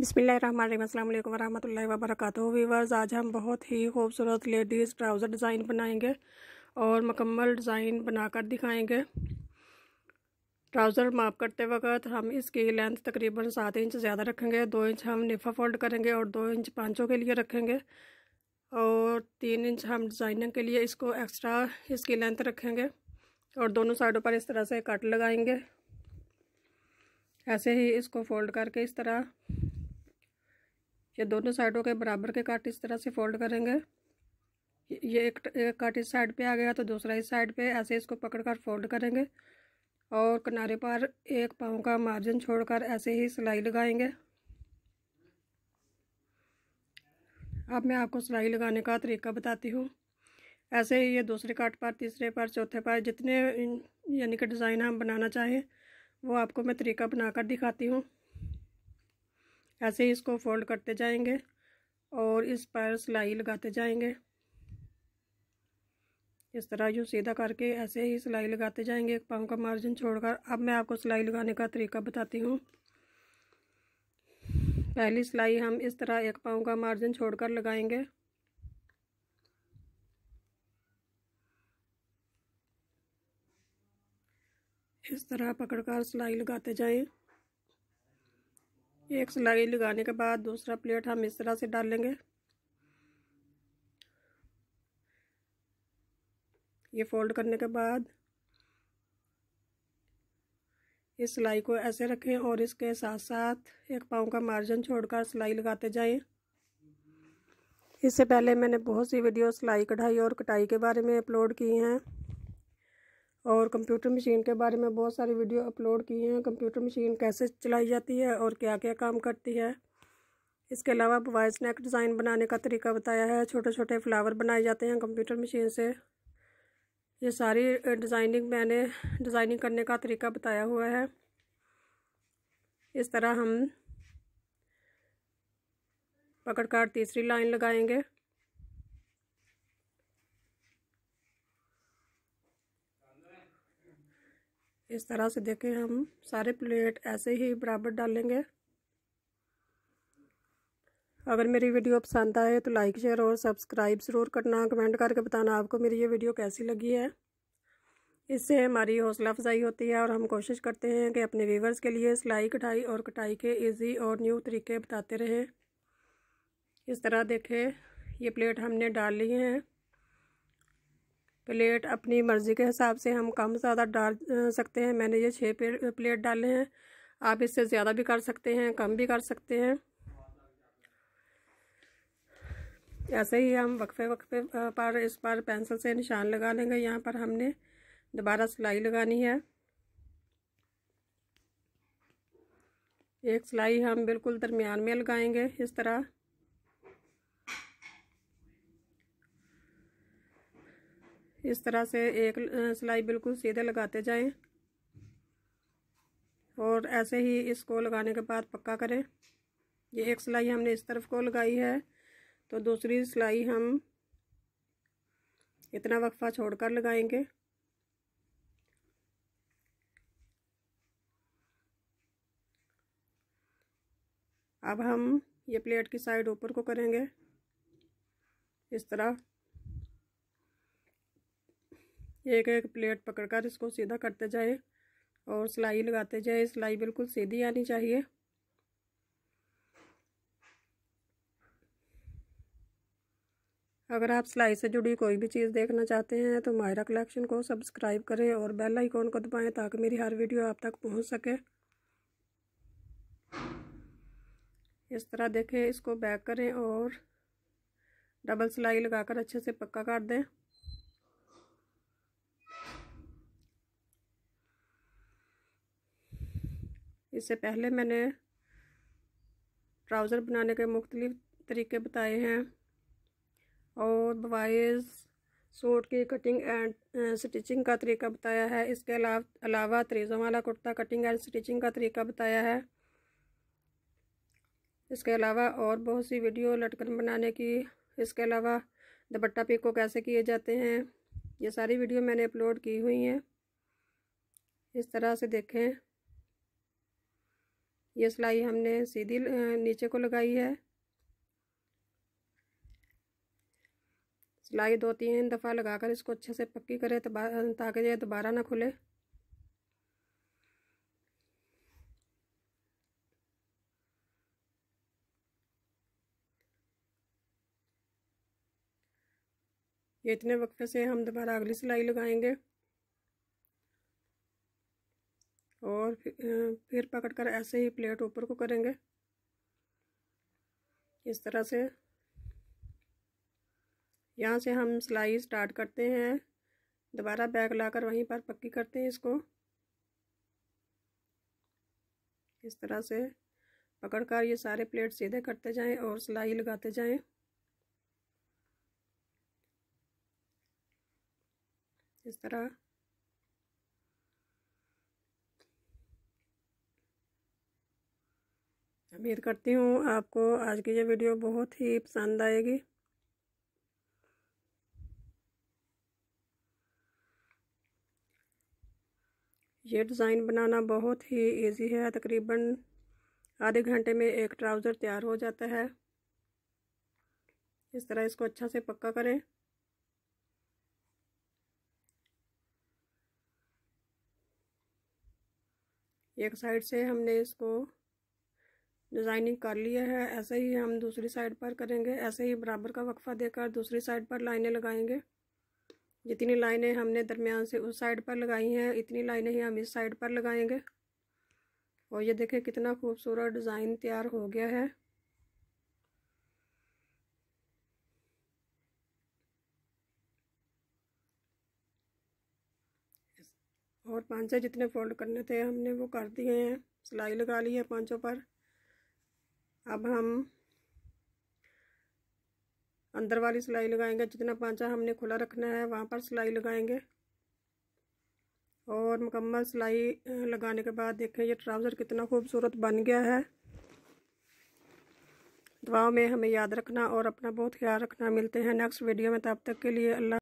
बिसमीम् अल्लाम वरहमल वबरक वीवर्स आज हम बहुत ही खूबसूरत लेडीज़ ट्राउज़र डिज़ाइन बनाएंगे और मकम्मल डिज़ाइन बनाकर दिखाएंगे ट्राउज़र माप करते वक्त हम इसकी लेंथ तकरीबन सात इंच ज़्यादा रखेंगे दो इंच हम निफा फोल्ड करेंगे और दो इंच पाँचों के लिए रखेंगे और तीन इंच हम डिज़ाइनिंग के लिए इसको एक्स्ट्रा इसकी लेंथ रखेंगे और दोनों साइडों पर इस तरह से कट लगाएंगे ऐसे ही इसको फोल्ड करके इस तरह ये दोनों साइडों के बराबर के काट इस तरह से फोल्ड करेंगे ये एक, एक काट इस साइड पे आ गया तो दूसरा इस साइड पे ऐसे इसको पकड़कर फोल्ड करेंगे और किनारे पर एक पाँव का मार्जिन छोड़कर ऐसे ही सिलाई लगाएंगे अब मैं आपको सिलाई लगाने का तरीका बताती हूँ ऐसे ही ये दूसरे काट पर तीसरे पर चौथे पर जितने यानी कि डिज़ाइन हम बनाना चाहें वो आपको मैं तरीका बनाकर दिखाती हूँ ऐसे ही इसको फोल्ड करते जाएंगे और इस पर सिलाई लगाते जाएंगे इस तरह यूँ सीधा करके ऐसे ही सिलाई लगाते जाएंगे एक पाँव का मार्जिन छोड़कर अब मैं आपको सिलाई लगाने का तरीका बताती हूँ पहली सिलाई हम इस तरह एक पाँव का मार्जिन छोड़कर लगाएंगे इस तरह पकड़कर सिलाई लगाते जाएं एक सिलाई लगाने के बाद दूसरा प्लेट हम इस तरह से डालेंगे ये फोल्ड करने के बाद इस सिलाई को ऐसे रखें और इसके साथ साथ एक पाँव का मार्जिन छोड़कर सिलाई लगाते जाएं इससे पहले मैंने बहुत सी वीडियो सिलाई कढ़ाई और कटाई के बारे में अपलोड की हैं और कंप्यूटर मशीन के बारे में बहुत सारी वीडियो अपलोड की हैं कंप्यूटर मशीन कैसे चलाई जाती है और क्या क्या काम करती है इसके अलावा वॉइस नेक डिज़ाइन बनाने का तरीका बताया है छोटे छोटे फ्लावर बनाए जाते हैं कंप्यूटर मशीन से ये सारी डिज़ाइनिंग मैंने डिज़ाइनिंग करने का तरीका बताया हुआ है इस तरह हम पकड़कर तीसरी लाइन लगाएंगे इस तरह से देखें हम सारे प्लेट ऐसे ही बराबर डालेंगे अगर मेरी वीडियो पसंद आए तो लाइक शेयर और सब्सक्राइब ज़रूर करना कमेंट करके बताना आपको मेरी ये वीडियो कैसी लगी है इससे हमारी हौसला अफजाई होती है और हम कोशिश करते हैं कि अपने व्यूवर्स के लिए सिलाई कटाई और कटाई के इजी और न्यू तरीके बताते रहें इस तरह देखें ये प्लेट हमने डाल ली हैं प्लेट अपनी मर्ज़ी के हिसाब से हम कम ज़्यादा डाल सकते हैं मैंने ये छः प्लेट डाले हैं आप इससे ज़्यादा भी कर सकते हैं कम भी कर सकते हैं ऐसे ही हम वक्फे वक्फे पर इस पर पेंसिल से निशान लगा लेंगे यहाँ पर हमने दोबारा सिलाई लगानी है एक सिलाई हम बिल्कुल दरमियान में लगाएंगे इस तरह इस तरह से एक सिलाई बिल्कुल सीधे लगाते जाएं और ऐसे ही इसको लगाने के बाद पक्का करें ये एक सिलाई हमने इस तरफ को लगाई है तो दूसरी सिलाई हम इतना वक्फा छोड़कर लगाएंगे अब हम ये प्लेट की साइड ऊपर को करेंगे इस तरह एक एक प्लेट पकड़कर इसको सीधा करते जाए और सिलाई लगाते जाए सिलाई बिल्कुल सीधी आनी चाहिए अगर आप सिलाई से जुड़ी कोई भी चीज़ देखना चाहते हैं तो मायरा कलेक्शन को सब्सक्राइब करें और बेल आइकॉन को दबाएं ताकि मेरी हर वीडियो आप तक पहुंच सके इस तरह देखें इसको बैक करें और डबल सिलाई लगाकर अच्छे से पक्का कर दें इससे पहले मैंने ट्राउज़र बनाने के मुख्तलिफ तरीके बताए हैं और बॉयज सूट की कटिंग एंड स्टिचिंग का तरीका बताया है इसके अलावा अलावा तरीज़ों वाला कुर्ता कटिंग एंड स्टिचिंग का तरीका बताया है इसके अलावा और बहुत सी वीडियो लटकन बनाने की इसके अलावा दुपट्टा पिको कैसे किए जाते हैं ये सारी वीडियो मैंने अपलोड की हुई हैं इस तरह से देखें ये सिलाई हमने सीधी नीचे को लगाई है सिलाई दो तीन दफ़ा लगाकर इसको अच्छे से पक्की करें तो ताकि ये दोबारा ना खुले ये इतने वक्फे से हम दोबारा अगली सिलाई लगाएंगे और फिर पकड़ कर ऐसे ही प्लेट ऊपर को करेंगे इस तरह से यहाँ से हम सिलाई स्टार्ट करते हैं दोबारा बैग लाकर वहीं पर पक्की करते हैं इसको इस तरह से पकड़कर ये सारे प्लेट सीधे करते जाएं और सिलाई लगाते जाएं इस तरह उम्मीद करती हूँ आपको आज की ये वीडियो बहुत ही पसंद आएगी ये डिज़ाइन बनाना बहुत ही इजी है तकरीबन आधे घंटे में एक ट्राउज़र तैयार हो जाता है इस तरह इसको अच्छा से पक्का करें एक साइड से हमने इसको डिज़ाइनिंग कर लिए है ऐसे ही हम दूसरी साइड पर करेंगे ऐसे ही बराबर का वक्फा देकर दूसरी साइड पर लाइनें लगाएंगे जितनी लाइनें हमने दरमियान से उस साइड पर लगाई हैं इतनी लाइनें ही हम इस साइड पर लगाएंगे और ये देखें कितना खूबसूरत डिज़ाइन तैयार हो गया है और पाँचे जितने फोल्ड करने थे हमने वो कर दिए हैं सिलाई लगा ली है पाँचों पर अब हम अंदर वाली सिलाई लगाएंगे जितना पांचा हमने खुला रखना है वहाँ पर सिलाई लगाएंगे और मुकम्मल सिलाई लगाने के बाद देखें ये ट्राउज़र कितना खूबसूरत बन गया है दुआओं में हमें याद रखना और अपना बहुत ख्याल रखना मिलते हैं नेक्स्ट वीडियो में तब तक के लिए अल्लाह